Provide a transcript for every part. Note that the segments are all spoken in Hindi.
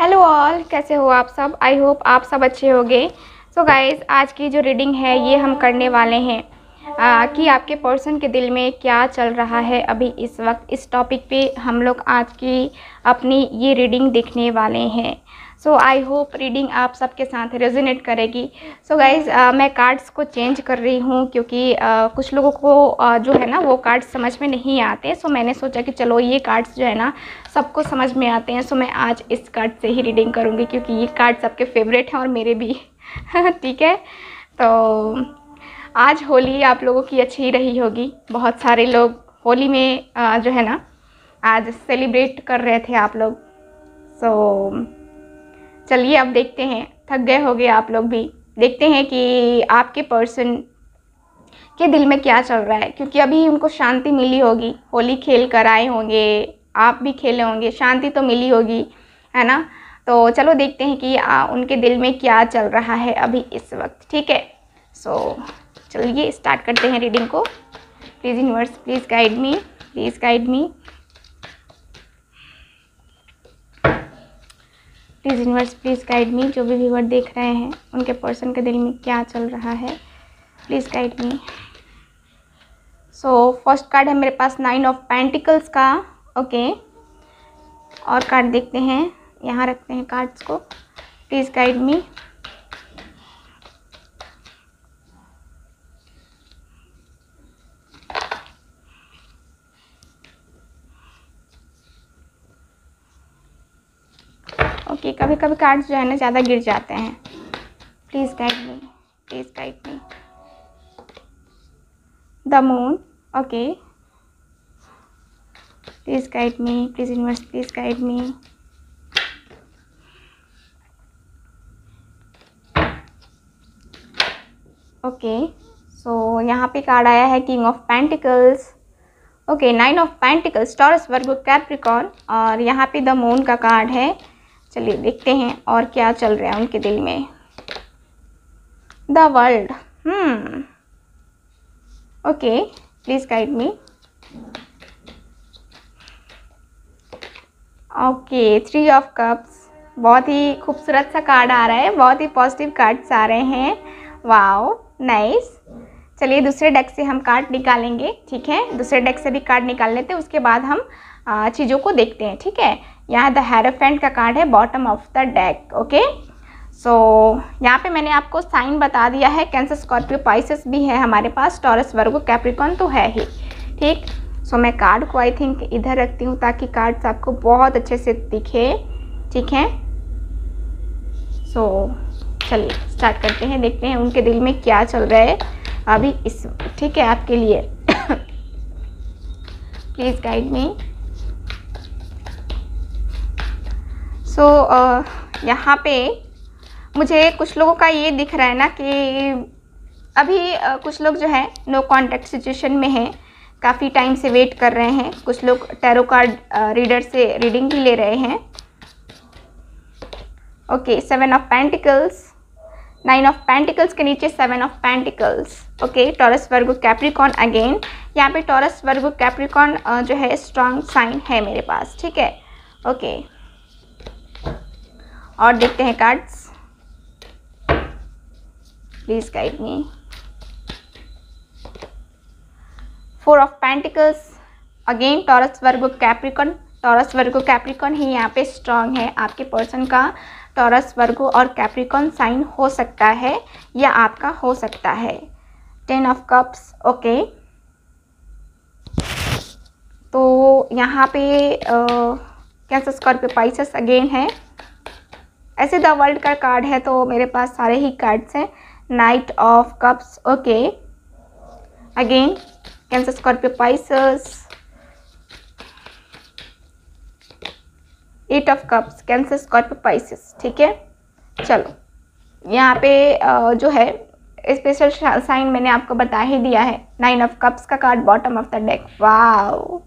हेलो ऑल कैसे हो आप सब आई होप आप सब अच्छे होंगे सो गाइस आज की जो रीडिंग है ये हम करने वाले हैं आ, कि आपके पर्सन के दिल में क्या चल रहा है अभी इस वक्त इस टॉपिक पे हम लोग आज की अपनी ये रीडिंग देखने वाले हैं सो आई होप रीडिंग आप सबके साथ रेजोनेट करेगी सो so गाइज uh, मैं कार्ड्स को चेंज कर रही हूँ क्योंकि uh, कुछ लोगों को uh, जो है ना वो कार्ड्स समझ में नहीं आते सो so मैंने सोचा कि चलो ये कार्ड्स जो है ना सबको समझ में आते हैं सो so मैं आज इस कार्ड से ही रीडिंग करूँगी क्योंकि ये कार्ड सबके फेवरेट हैं और मेरे भी ठीक है तो आज होली आप लोगों की अच्छी ही रही होगी बहुत सारे लोग होली में uh, जो है ना आज सेलिब्रेट कर रहे थे आप लोग सो so, चलिए अब देखते हैं थक गए होगे आप लोग भी देखते हैं कि आपके पर्सन के दिल में क्या चल रहा है क्योंकि अभी उनको शांति मिली होगी होली खेल कर आए होंगे आप भी खेले होंगे शांति तो मिली होगी है ना तो चलो देखते हैं कि आ, उनके दिल में क्या चल रहा है अभी इस वक्त ठीक है सो so, चलिए स्टार्ट करते हैं रीडिंग को please universe please guide me please guide me please universe please guide me जो भी व्यूवर देख रहे हैं उनके पर्सन के दिल में क्या चल रहा है please guide me so first card है मेरे पास नाइन ऑफ पैंटिकल्स का ओके okay. और कार्ड देखते हैं यहाँ रखते हैं कार्ड्स को प्लीज़ गाइड मी कभी कभी कार्ड्स जो है ना ज़्यादा गिर जाते हैं please guide me please guide me the moon okay please guide me please universe please guide me okay so यहाँ पे कार्ड आया है king of pentacles okay nine of pentacles Taurus Virgo Capricorn और यहाँ पे द मून का कार्ड है चलिए देखते हैं और क्या चल रहा है उनके दिल में the world hmm okay please guide me okay three of cups बहुत ही खूबसूरत सा कार्ड आ रहा है बहुत ही पॉजिटिव कार्ड्स आ रहे हैं वाओ नाइस चलिए दूसरे डेक से हम कार्ड निकालेंगे ठीक है दूसरे डेक से भी कार्ड निकाल लेते हैं उसके बाद हम चीज़ों को देखते हैं ठीक है यहाँ द हेरोफेंट का कार्ड है bottom of the deck okay so यहाँ पे मैंने आपको साइन बता दिया है कैंसर स्कॉर्पियो पाइसिस भी है हमारे पास टॉरस वर्गो कैप्रिकॉन तो है ही ठीक सो so, मैं कार्ड को आई थिंक इधर रखती हूँ ताकि कार्ड्स आपको बहुत अच्छे से दिखे ठीक है सो so, चलिए स्टार्ट करते हैं देखते हैं उनके दिल में क्या चल रहा है अभी इस ठीक है आपके लिए please guide me so so, uh, यहाँ पे मुझे कुछ लोगों का ये दिख रहा है ना कि अभी uh, कुछ लोग जो है नो कॉन्टैक्ट सिचुएशन में हैं काफ़ी टाइम से वेट कर रहे हैं कुछ लोग टैरो कार्ड रीडर से रीडिंग भी ले रहे हैं okay seven of pentacles nine of pentacles के नीचे seven of pentacles okay Taurus Virgo Capricorn again यहाँ पे टॉरस वर्गो कैप्रिकॉन जो है स्ट्रांग साइन है मेरे पास ठीक है ओके okay. और देखते हैं cards please guide me four of pentacles again Taurus Virgo Capricorn Taurus Virgo Capricorn ही यहाँ पे स्ट्रांग है आपके पर्सन का टॉरस वर्गो और कैप्रिकॉन साइन हो सकता है या आपका हो सकता है टेन ऑफ कप्स ओके तो यहाँ पे कैंसर स्कॉर्पियो पाइसेस अगेन है ऐसे द वर्ल्ड का कार्ड है तो मेरे पास सारे ही कार्ड्स हैं knight of cups okay again Cancer Scorpio Pisces eight of cups Cancer Scorpio Pisces ठीक है चलो यहाँ पे जो है स्पेशल साइन मैंने आपको बता ही दिया है नाइन ऑफ कप्स का card bottom of the deck wow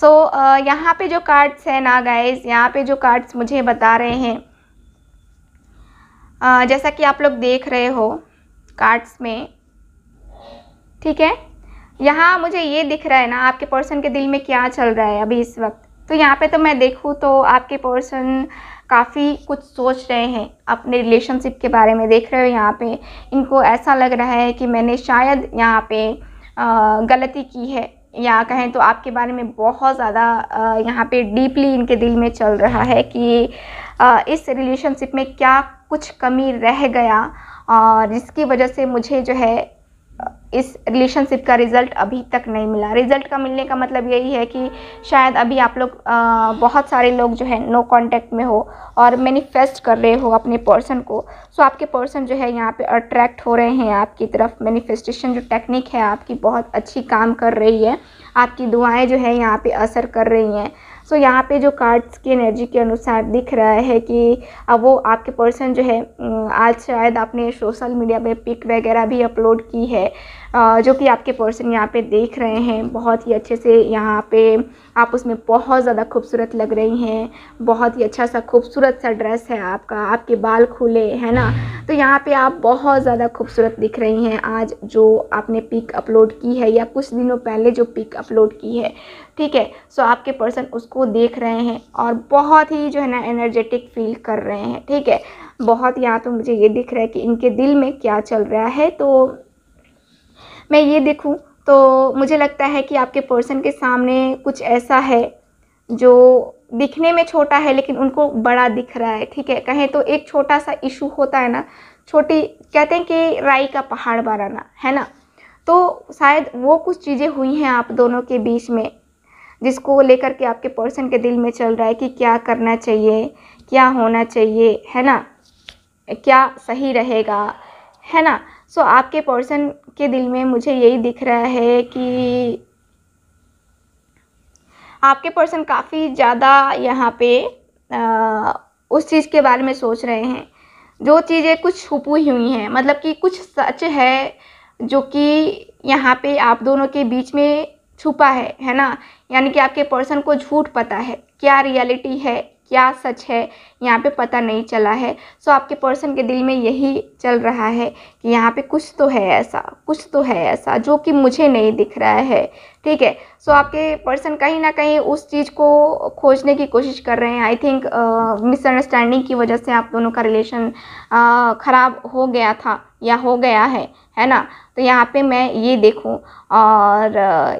so यहाँ पे जो कार्ड्स हैं ना गाइज यहाँ पे जो कार्ड्स मुझे बता रहे हैं जैसा कि आप लोग देख रहे हो कार्ड्स में ठीक है यहाँ मुझे ये दिख रहा है ना आपके पर्सन के दिल में क्या चल रहा है अभी इस वक्त तो यहाँ पे तो मैं देखूँ तो आपके पर्सन काफ़ी कुछ सोच रहे हैं अपने रिलेशनशिप के बारे में देख रहे हो यहाँ पे इनको ऐसा लग रहा है कि मैंने शायद यहाँ पे गलती की है या कहें तो आपके बारे में बहुत ज़्यादा यहाँ पे डीपली इनके दिल में चल रहा है कि इस रिलेशनशिप में क्या कुछ कमी रह गया और जिसकी वजह से मुझे जो है इस रिलेशनशिप का रिज़ल्ट अभी तक नहीं मिला रिज़ल्ट का मिलने का मतलब यही है कि शायद अभी आप लोग बहुत सारे लोग जो है नो कांटेक्ट में हो और मैनिफेस्ट कर रहे हो अपने पर्सन को सो आपके पर्सन जो है यहाँ पे अट्रैक्ट हो रहे हैं आपकी तरफ मैनिफेस्टेशन जो टेक्निक है आपकी बहुत अच्छी काम कर रही है आपकी दुआएँ जो है यहाँ पर असर कर रही हैं सो so, यहाँ पे जो कार्ड्स की एनर्जी के अनुसार दिख रहा है कि अब वो आपके पर्सन जो है आज शायद आपने सोशल मीडिया पे पिक वगैरह भी अपलोड की है जो कि आपके पर्सन यहाँ पे देख रहे हैं बहुत ही अच्छे से यहाँ पे आप उसमें बहुत ज़्यादा खूबसूरत लग रही हैं बहुत ही अच्छा सा खूबसूरत सा ड्रेस है आपका आपके बाल खुले है ना तो यहाँ पे आप बहुत ज़्यादा खूबसूरत दिख रही हैं आज जो आपने पिक अपलोड की है या कुछ दिनों पहले जो पिक अपलोड की है ठीक है सो आपके पर्सन उसको देख रहे हैं और बहुत ही जो है ना एनर्जेटिक फील कर रहे हैं ठीक है बहुत यहाँ पर तो मुझे ये दिख रहा है कि इनके दिल में क्या चल रहा है तो मैं ये देखूँ तो मुझे लगता है कि आपके पर्सन के सामने कुछ ऐसा है जो दिखने में छोटा है लेकिन उनको बड़ा दिख रहा है ठीक है कहें तो एक छोटा सा इशू होता है ना छोटी कहते हैं कि राई का पहाड़ बनाना है ना तो शायद वो कुछ चीज़ें हुई हैं आप दोनों के बीच में जिसको लेकर के आपके पर्सन के दिल में चल रहा है कि क्या करना चाहिए क्या होना चाहिए है ना क्या सही रहेगा है ना सो आपके पर्सन के दिल में मुझे यही दिख रहा है कि आपके पर्सन काफ़ी ज़्यादा यहाँ पे आ, उस चीज़ के बारे में सोच रहे हैं जो चीज़ें कुछ छुपी हुई हैं मतलब कि कुछ सच है जो कि यहाँ पे आप दोनों के बीच में छुपा है है ना यानी कि आपके पर्सन को झूठ पता है क्या रियलिटी है क्या सच है यहाँ पे पता नहीं चला है सो आपके पर्सन के दिल में यही चल रहा है कि यहाँ पे कुछ तो है ऐसा कुछ तो है ऐसा जो कि मुझे नहीं दिख रहा है ठीक है सो आपके पर्सन कहीं ना कहीं उस चीज़ को खोजने की कोशिश कर रहे हैं आई थिंक मिसअंडरस्टैंडिंग की वजह से आप दोनों का रिलेशन uh, ख़राब हो गया था या हो गया है है ना तो यहाँ पे मैं ये देखूँ और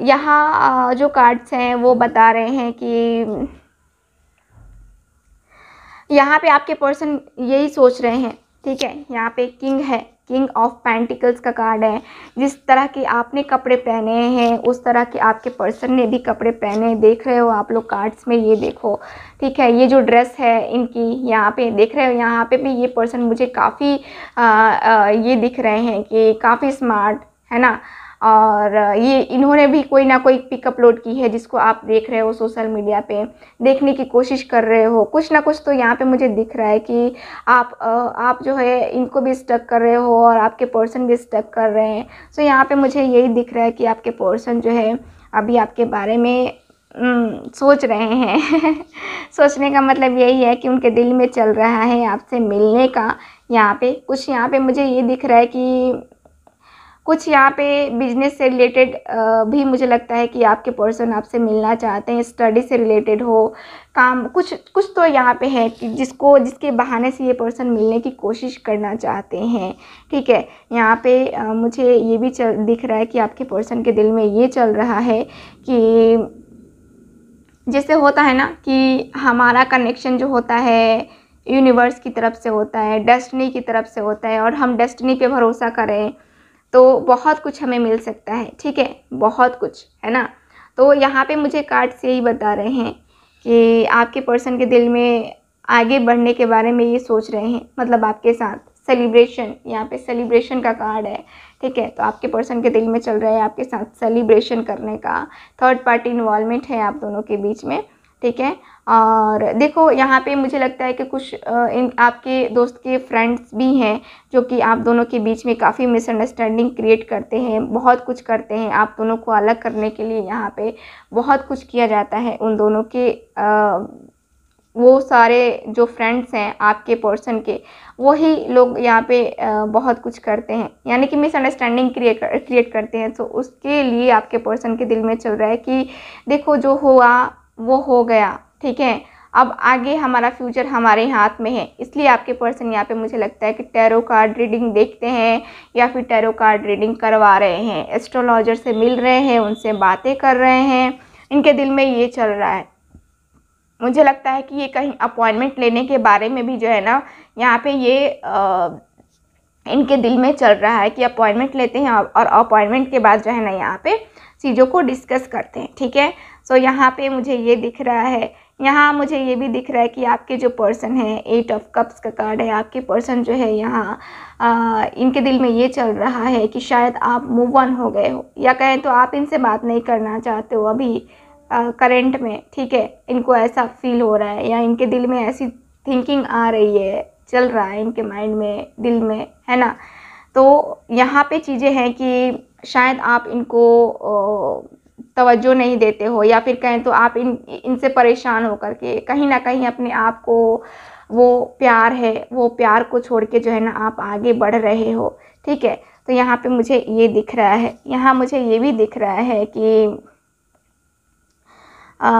यहाँ जो कार्ड्स हैं वो बता रहे हैं कि यहाँ पे आपके पर्सन यही सोच रहे हैं ठीक है यहाँ पे किंग है किंग ऑफ पैंटिकल्स का कार्ड है जिस तरह के आपने कपड़े पहने हैं उस तरह के आपके पर्सन ने भी कपड़े पहने देख रहे हो आप लोग कार्ड्स में ये देखो ठीक है ये जो ड्रेस है इनकी यहाँ पे देख रहे हो यहाँ पे भी ये पर्सन मुझे काफ़ी ये दिख रहे हैं कि काफ़ी स्मार्ट है ना और ये इन्होंने भी कोई ना कोई पिक अपलोड की है जिसको आप देख रहे हो सोशल मीडिया पे देखने की कोशिश कर रहे हो कुछ ना कुछ तो यहाँ पे मुझे दिख रहा है कि आप आप जो है इनको भी स्टक कर रहे हो और आपके पर्सन भी स्टक कर रहे हैं सो तो यहाँ पे मुझे यही दिख रहा है कि आपके पर्सन जो है अभी आपके बारे में सोच रहे हैं सोचने का मतलब यही है कि उनके दिल में चल रहा है आपसे मिलने का यहाँ पे कुछ यहाँ पे मुझे ये दिख रहा है कि कुछ यहाँ पे बिजनेस से रिलेटेड भी मुझे लगता है कि आपके पर्सन आपसे मिलना चाहते हैं स्टडी से रिलेटेड हो काम कुछ कुछ तो यहाँ पे है कि जिसको जिसके बहाने से ये पर्सन मिलने की कोशिश करना चाहते हैं ठीक है यहाँ पे मुझे ये भी चल दिख रहा है कि आपके पर्सन के दिल में ये चल रहा है कि जैसे होता है ना कि हमारा कनेक्शन जो होता है यूनिवर्स की तरफ से होता है डेस्टनी की तरफ से होता है और हम डेस्टनी पे भरोसा करें तो बहुत कुछ हमें मिल सकता है ठीक है बहुत कुछ है ना तो यहाँ पे मुझे कार्ड से ही बता रहे हैं कि आपके पर्सन के दिल में आगे बढ़ने के बारे में ये सोच रहे हैं मतलब आपके साथ सेलिब्रेशन यहाँ पे सेलिब्रेशन का कार्ड है ठीक है तो आपके पर्सन के दिल में चल रहा है आपके साथ सेलिब्रेशन करने का थर्ड पार्टी इन्वॉलमेंट है आप दोनों के बीच में ठीक है और देखो यहाँ पे मुझे लगता है कि कुछ इन आपके दोस्त के फ्रेंड्स भी हैं जो कि आप दोनों के बीच में काफ़ी मिसअंडरस्टैंडिंग क्रिएट करते हैं बहुत कुछ करते हैं आप दोनों को अलग करने के लिए यहाँ पे बहुत कुछ किया जाता है उन दोनों के आ, वो सारे जो फ्रेंड्स हैं आपके पर्सन के वही लोग यहाँ पे बहुत कुछ करते हैं यानी कि मिसअंडरस्टैंडिंग क्रिएट क्रिएट करते हैं तो उसके लिए आपके पर्सन के दिल में चल रहा है कि देखो जो हुआ वो हो गया ठीक है अब आगे हमारा फ्यूचर हमारे हाथ में है इसलिए आपके पर्सन यहाँ पे मुझे लगता है कि टैरो कार्ड रीडिंग देखते हैं या फिर टैरो कार्ड रीडिंग करवा रहे हैं एस्ट्रोलॉजर से मिल रहे हैं उनसे बातें कर रहे हैं इनके दिल में ये चल रहा है मुझे लगता है कि ये कहीं अपॉइंटमेंट लेने के बारे में भी जो है ना यहाँ पर ये आ, इनके दिल में चल रहा है कि अपॉइंटमेंट लेते हैं और अपॉइंटमेंट के बाद जो है ना यहाँ पर चीज़ों को डिस्कस करते हैं ठीक है सो so, यहाँ पे मुझे ये दिख रहा है यहाँ मुझे ये भी दिख रहा है कि आपके जो पर्सन है एट ऑफ कप्स का कार्ड है आपके पर्सन जो है यहाँ इनके दिल में ये चल रहा है कि शायद आप मूव ऑन हो गए हो या कहें तो आप इनसे बात नहीं करना चाहते हो अभी करेंट में ठीक है इनको ऐसा फील हो रहा है या इनके दिल में ऐसी थिंकिंग आ रही है चल रहा है इनके माइंड में दिल में है ना तो यहाँ पे चीज़ें हैं कि शायद आप इनको तवज्जो नहीं देते हो या फिर कहें तो आप इन इनसे परेशान होकर के कहीं ना कहीं अपने आप को वो प्यार है वो प्यार को छोड़ के जो है ना आप आगे बढ़ रहे हो ठीक है तो यहाँ पे मुझे ये दिख रहा है यहाँ मुझे ये भी दिख रहा है कि आ,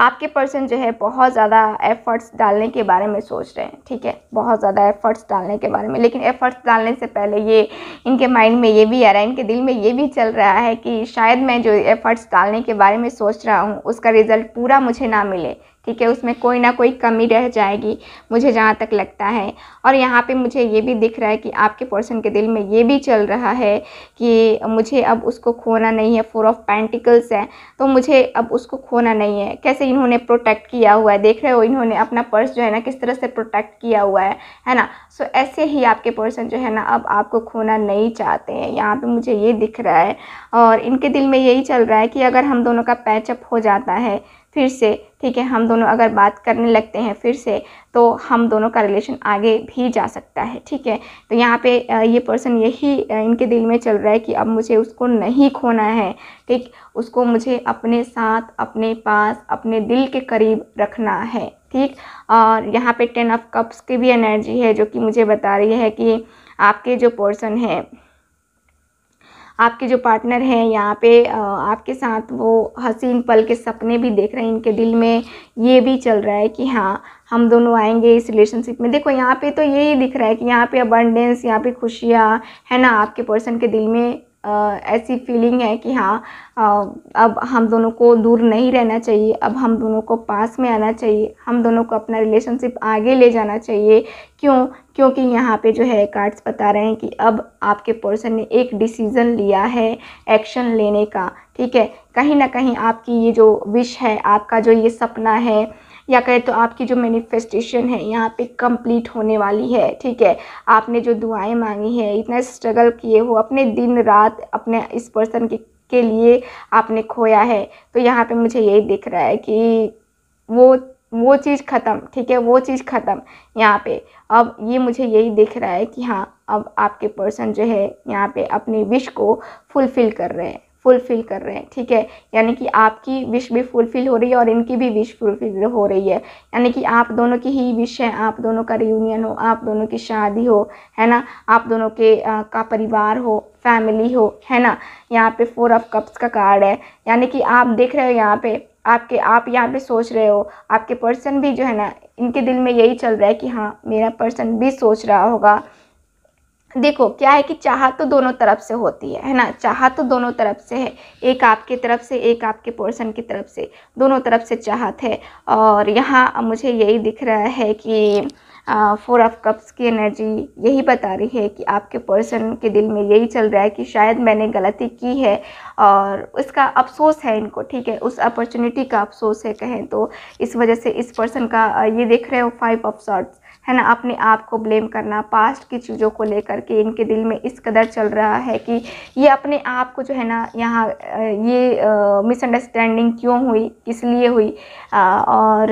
आपके पर्सन जो है बहुत ज़्यादा एफ़र्ट्स डालने के बारे में सोच रहे हैं ठीक है बहुत ज़्यादा एफ़र्ट्स डालने के बारे में लेकिन एफ़र्ट्स डालने से पहले ये इनके माइंड में ये भी आ रहा है इनके दिल में ये भी चल रहा है कि शायद मैं जो एफ़र्ट्स डालने के बारे में सोच रहा हूँ उसका रिज़ल्ट पूरा मुझे ना मिले ठीक है उसमें कोई ना कोई कमी रह जाएगी मुझे जहाँ तक लगता है और यहाँ पे मुझे ये भी दिख रहा है कि आपके पर्सन के दिल में ये भी चल रहा है कि मुझे अब उसको खोना नहीं है फोर ऑफ पेंटिकल्स है तो मुझे अब उसको खोना नहीं है कैसे इन्होंने प्रोटेक्ट किया हुआ है देख रहे हो इन्होंने अपना पर्स जो है ना किस तरह से प्रोटेक्ट किया हुआ है है ना सो ऐसे ही आपके पर्सन जो है ना अब आपको खोना नहीं चाहते हैं यहाँ पर मुझे ये दिख रहा है और इनके दिल में यही चल रहा है कि अगर हम दोनों का पैचअप हो जाता है फिर से ठीक है हम दोनों अगर बात करने लगते हैं फिर से तो हम दोनों का रिलेशन आगे भी जा सकता है ठीक है तो यहाँ पे ये पर्सन यही इनके दिल में चल रहा है कि अब मुझे उसको नहीं खोना है ठीक उसको मुझे अपने साथ अपने पास अपने दिल के करीब रखना है ठीक और यहाँ पे टेन ऑफ कप्स की भी एनर्जी है जो कि मुझे बता रही है कि आपके जो पर्सन हैं आपके जो पार्टनर हैं यहाँ पे आपके साथ वो हसीन पल के सपने भी देख रहे हैं इनके दिल में ये भी चल रहा है कि हाँ हम दोनों आएंगे इस रिलेशनशिप में देखो यहाँ पे तो यही दिख रहा है कि यहाँ पे अबंडेंस यहाँ पे खुशियाँ है ना आपके पर्सन के दिल में ऐसी फीलिंग है कि हाँ अब हम दोनों को दूर नहीं रहना चाहिए अब हम दोनों को पास में आना चाहिए हम दोनों को अपना रिलेशनशिप आगे ले जाना चाहिए क्यों क्योंकि यहाँ पे जो है कार्ड्स बता रहे हैं कि अब आपके पर्सन ने एक डिसीज़न लिया है एक्शन लेने का ठीक है कहीं ना कहीं आपकी ये जो विश है आपका जो ये सपना है या कहे तो आपकी जो मैनिफेस्टेशन है यहाँ पे कंप्लीट होने वाली है ठीक है आपने जो दुआएं मांगी हैं इतना स्ट्रगल किए हो अपने दिन रात अपने इस पर्सन के के लिए आपने खोया है तो यहाँ पे मुझे यही दिख रहा है कि वो वो चीज़ ख़त्म ठीक है वो चीज़ ख़त्म यहाँ पे अब ये मुझे यही दिख रहा है कि हाँ अब आपके पर्सन जो है यहाँ पे अपनी विश को फुलफ़िल कर रहे हैं फुलफिल कर रहे हैं ठीक है यानी कि आपकी विश भी फुलफिल हो रही है और इनकी भी विश फुलफिल हो रही है यानी कि आप दोनों की ही विश है आप दोनों का रियूनियन हो आप दोनों की शादी हो है ना आप दोनों के आ, का परिवार हो फैमिली हो है ना यहाँ पे फोर ऑफ कप्स का कार्ड है यानी कि आप देख रहे हो यहाँ पे आपके आप यहाँ पे सोच रहे हो आपके पर्सन भी जो है ना इनके दिल में यही चल रहा है कि हाँ मेरा पर्सन भी सोच रहा होगा देखो क्या है कि चाह तो दोनों तरफ से होती है है ना चाह तो दोनों तरफ से है एक आपके तरफ से एक आपके पोर्सन की तरफ से दोनों तरफ से चाहत है और यहाँ मुझे यही दिख रहा है कि फोर ऑफ कप्स की एनर्जी यही बता रही है कि आपके पर्सन के दिल में यही चल रहा है कि शायद मैंने गलती की है और उसका अफसोस है इनको ठीक है उस अपॉर्चुनिटी का अफसोस है कहें तो इस वजह से इस पर्सन का ये देख रहे हो फाइव ऑफ शॉर्ट्स है ना अपने आप को ब्लेम करना पास्ट की चीज़ों को लेकर के इनके दिल में इस कदर चल रहा है कि ये अपने आप को जो है ना यहाँ ये मिसअंडरस्टैंडिंग क्यों हुई किस लिए हुई आ, और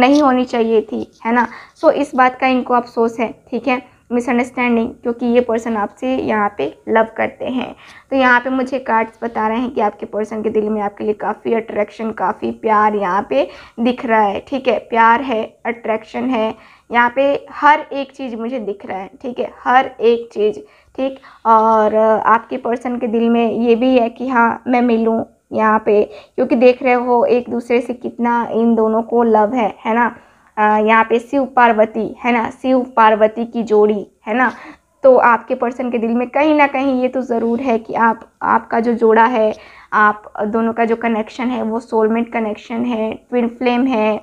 नहीं होनी चाहिए थी है ना सो इस बात का इनको अफसोस है ठीक है मिसअंडरस्टैंडिंग क्योंकि ये पर्सन आपसे यहाँ पे लव करते हैं तो यहाँ पे मुझे कार्ड्स बता रहे हैं कि आपके पर्सन के दिल में आपके लिए काफ़ी अट्रैक्शन काफ़ी प्यार यहाँ पे दिख रहा है ठीक है प्यार है अट्रैक्शन है यहाँ पे हर एक चीज़ मुझे दिख रहा है ठीक है हर एक चीज़ ठीक और आपके पर्सन के दिल में ये भी है कि हाँ मैं मिलूँ यहाँ पे क्योंकि देख रहे हो एक दूसरे से कितना इन दोनों को लव है है ना यहाँ पे शिव पार्वती है ना शिव पार्वती की जोड़ी है ना तो आपके पर्सन के दिल में कहीं ना कहीं ये तो ज़रूर है कि आप आपका जो जोड़ा है आप दोनों का जो कनेक्शन है वो सोलमेट कनेक्शन है ट्विन फ्लेम है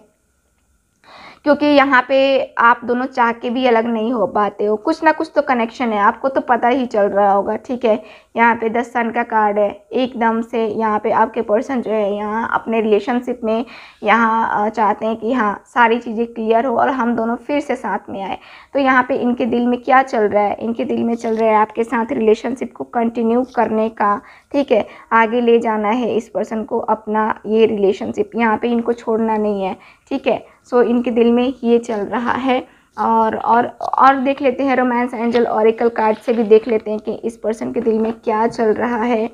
क्योंकि यहाँ पे आप दोनों चाह के भी अलग नहीं हो पाते हो कुछ ना कुछ तो कनेक्शन है आपको तो पता ही चल रहा होगा ठीक है यहाँ पे दस सन का कार्ड है एकदम से यहाँ पे आपके पर्सन जो है यहाँ अपने रिलेशनशिप में यहाँ चाहते हैं कि हाँ सारी चीज़ें क्लियर हो और हम दोनों फिर से साथ में आए तो यहाँ पर इनके दिल में क्या चल रहा है इनके दिल में चल रहा है आपके साथ रिलेशनशिप को कंटिन्यू करने का ठीक है आगे ले जाना है इस पर्सन को अपना ये रिलेशनशिप यहाँ पे इनको छोड़ना नहीं है ठीक है सो इनके दिल में ये चल रहा है और और और देख लेते हैं रोमांस एंजल औरिकल कार्ड से भी देख लेते हैं कि इस पर्सन के दिल में क्या चल रहा है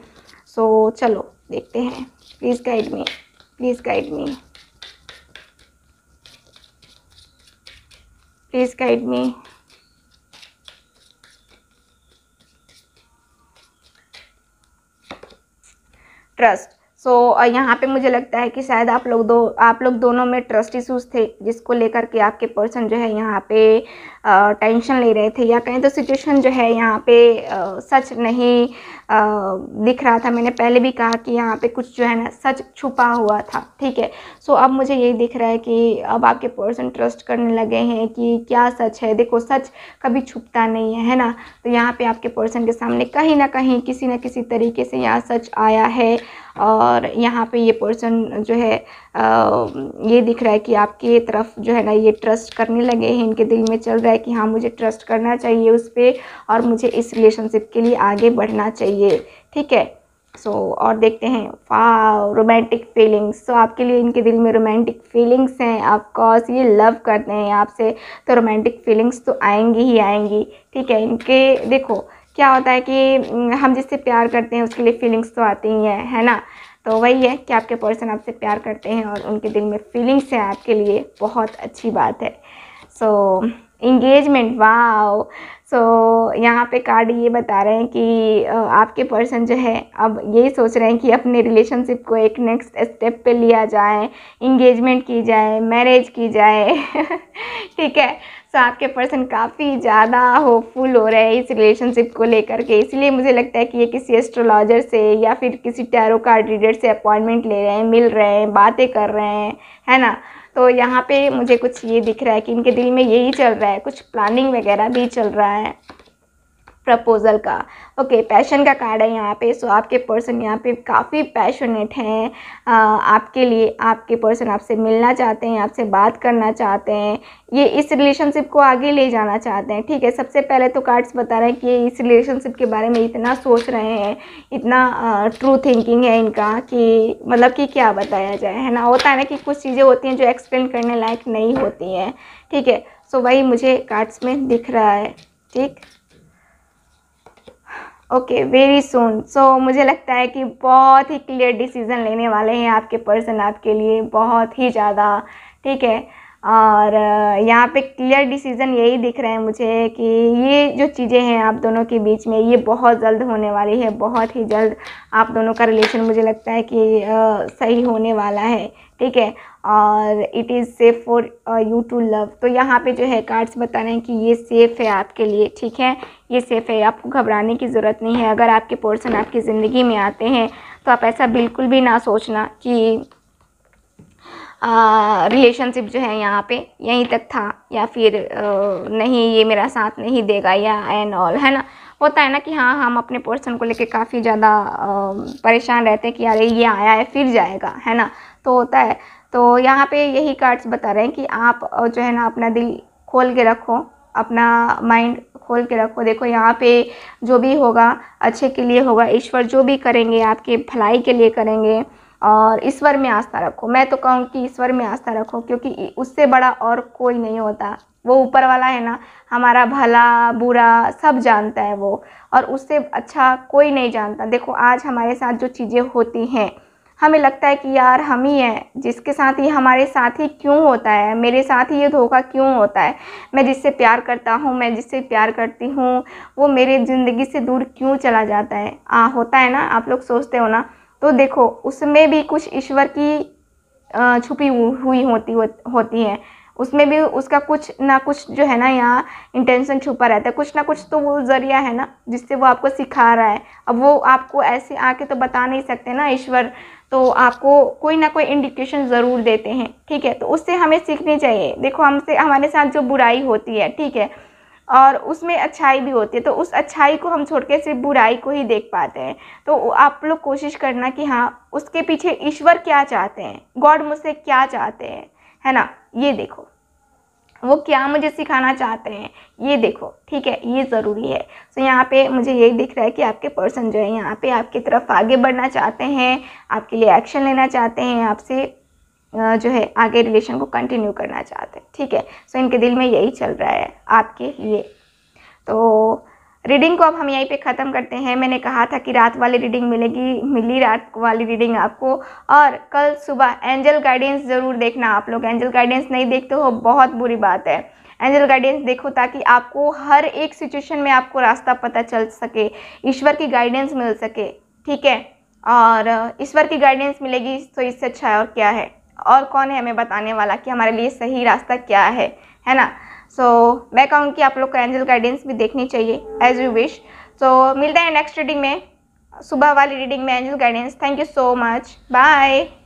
सो so, चलो देखते हैं please guide me please guide me please guide me trust so so, यहाँ पे मुझे लगता है कि शायद आप लोग दो आप लोग दोनों में ट्रस्ट इशूज़ थे जिसको लेकर के आपके पर्सन जो है यहाँ पे टेंशन ले रहे थे या कहीं तो सिचुएशन जो है यहाँ पे आ, सच नहीं आ, दिख रहा था मैंने पहले भी कहा कि यहाँ पे कुछ जो है ना सच छुपा हुआ था ठीक है सो so, अब मुझे यही दिख रहा है कि अब आपके पर्सन ट्रस्ट करने लगे हैं कि क्या सच है देखो सच कभी छुपता नहीं है है ना तो यहाँ पर आपके पर्सन के सामने कहीं ना कहीं किसी न किसी तरीके से यहाँ सच आया है और यहाँ पे ये पर्सन जो है ये दिख रहा है कि आपके तरफ जो है ना ये ट्रस्ट करने लगे हैं इनके दिल में चल रहा है कि हाँ मुझे ट्रस्ट करना चाहिए उस पर और मुझे इस रिलेशनशिप के लिए आगे बढ़ना चाहिए ठीक है सो so, और देखते हैं वाह रोमांटिक फीलिंग्स सो आपके लिए इनके दिल में रोमांटिक फीलिंग्स हैं ऑफकोर्स ये लव करते हैं आपसे तो रोमांटिक फीलिंग्स तो आएंगी ही आएंगी ठीक है इनके देखो क्या होता है कि हम्म, हम जिससे प्यार करते हैं उसके लिए फीलिंग्स तो आती ही हैं है ना तो वही है कि आपके पर्सन आपसे प्यार करते हैं और उनके दिल में फीलिंग्स हैं आपके लिए बहुत अच्छी बात है सो इंगेजमेंट वाओ सो यहाँ पे कार्ड ये बता रहे हैं कि आपके पर्सन जो है अब यही सोच रहे हैं कि अपने रिलेशनशिप को एक नेक्स्ट स्टेप पे लिया जाए इंगेजमेंट की जाए मैरिज की जाए ठीक है तो आपके पर्सन काफ़ी ज़्यादा होपफुल हो रहे हैं इस रिलेशनशिप को लेकर के इसलिए मुझे लगता है कि ये किसी एस्ट्रोलॉजर से या फिर किसी टैरो कार्ड रीडर से अपॉइंटमेंट ले रहे हैं मिल रहे हैं बातें कर रहे हैं है ना तो यहाँ पे मुझे कुछ ये दिख रहा है कि इनके दिल में यही चल रहा है कुछ प्लानिंग वगैरह भी चल रहा है प्रपोज़ल का ओके पैशन का कार्ड है यहाँ पे सो आपके पर्सन यहाँ पे काफ़ी पैशनेट हैं आपके लिए आपके पर्सन आपसे मिलना चाहते हैं आपसे बात करना चाहते हैं ये इस रिलेशनशिप को आगे ले जाना चाहते हैं ठीक है सबसे पहले तो कार्ड्स बता रहे हैं कि इस रिलेशनशिप के बारे में इतना सोच रहे हैं इतना ट्रू थिंकिंग है इनका कि मतलब कि क्या बताया जाए है ना होता है ना कि कुछ चीज़ें होती हैं जो एक्सप्लेन करने लायक नहीं होती हैं ठीक है सो वही मुझे कार्ड्स में दिख रहा है ठीक ओके वेरी सुन सो मुझे लगता है कि बहुत ही क्लियर डिसीज़न लेने वाले हैं आपके पर्सन आपके लिए बहुत ही ज़्यादा ठीक है और यहाँ पे क्लियर डिसीज़न यही दिख रहा है मुझे कि ये जो चीज़ें हैं आप दोनों के बीच में ये बहुत जल्द होने वाली है बहुत ही जल्द आप दोनों का रिलेशन मुझे लगता है कि आ, सही होने वाला है ठीक है और it is safe for you to love तो यहाँ पे जो है कार्ड्स बता रहे हैं कि ये सेफ़ है आपके लिए ठीक है ये सेफ़ है आपको घबराने की ज़रूरत नहीं है अगर आपके पर्सन आपकी ज़िंदगी में आते हैं तो आप ऐसा बिल्कुल भी ना सोचना कि रिलेशनशिप uh, जो है यहाँ पे यहीं तक था या फिर आ, uh, नहीं ये मेरा साथ नहीं देगा या एंड ऑल है ना होता है ना कि हाँ हम अपने पर्सन को लेके काफ़ी ज़्यादा uh, परेशान रहते हैं कि यार ये आया है फिर जाएगा है ना तो होता है तो यहाँ पे यही कार्ड्स बता रहे हैं कि आप जो है ना अपना दिल खोल के रखो अपना माइंड खोल के रखो देखो यहाँ पे जो भी होगा अच्छे के लिए होगा ईश्वर जो भी करेंगे आपके भलाई के लिए करेंगे और ईश्वर में आस्था रखो मैं तो कहूँ कि ईश्वर में आस्था रखो क्योंकि उससे बड़ा और कोई नहीं होता वो ऊपर वाला है ना हमारा भला बुरा सब जानता है वो और उससे अच्छा कोई नहीं जानता देखो आज हमारे साथ जो चीज़ें होती हैं हमें लगता है कि यार हम ही हैं जिसके साथ ये हमारे साथ ही क्यों होता है मेरे साथ ही ये धोखा क्यों होता है मैं जिससे प्यार करता हूँ मैं जिससे प्यार करती हूँ वो मेरे ज़िंदगी से दूर क्यों चला जाता है आ, होता है ना आप लोग सोचते हो ना तो देखो उसमें भी कुछ ईश्वर की छुपी हुई होती होती है उसमें भी उसका कुछ ना कुछ जो है ना यहाँ इंटेंशन छुपा रहता है कुछ ना कुछ तो वो ज़रिया है ना जिससे वो आपको सिखा रहा है अब वो आपको ऐसे आके तो बता नहीं सकते ना ईश्वर तो आपको कोई ना कोई इंडिकेशन ज़रूर देते हैं ठीक है तो उससे हमें सीखनी चाहिए देखो हमसे हमारे साथ जो बुराई होती है ठीक है और उसमें अच्छाई भी होती है तो उस अच्छाई को हम छोड़ के सिर्फ बुराई को ही देख पाते हैं तो आप लोग कोशिश करना कि हाँ उसके पीछे ईश्वर क्या चाहते हैं गॉड मुझसे क्या चाहते हैं है ना ये देखो वो क्या मुझे सिखाना चाहते हैं ये देखो ठीक है ये ज़रूरी है सो so, यहाँ पे मुझे यही दिख रहा है कि आपके पर्सन जो है यहाँ पे आपकी तरफ आगे बढ़ना चाहते हैं आपके लिए एक्शन लेना चाहते हैं आपसे जो है आगे रिलेशन को कंटिन्यू करना चाहते हैं ठीक है सो so, इनके दिल में यही चल रहा है आपके लिए तो रीडिंग को अब हम यहीं पे ख़त्म करते हैं मैंने कहा था कि रात वाली रीडिंग मिलेगी मिली रात वाली रीडिंग आपको और कल सुबह एंजल गाइडेंस ज़रूर देखना आप लोग एंजल गाइडेंस नहीं देखते हो बहुत बुरी बात है एंजल गाइडेंस देखो ताकि आपको हर एक सिचुएशन में आपको रास्ता पता चल सके ईश्वर की गाइडेंस मिल सके ठीक है और ईश्वर की गाइडेंस मिलेगी तो इससे अच्छा है और क्या है और कौन है हमें बताने वाला कि हमारे लिए सही रास्ता क्या है है ना सो मैं कहूँ कि आप लोग को एंजल गाइडेंस भी देखनी चाहिए एज यू विश सो मिलते हैं नेक्स्ट रीडिंग में सुबह वाली रीडिंग में angel guidance thank you so much bye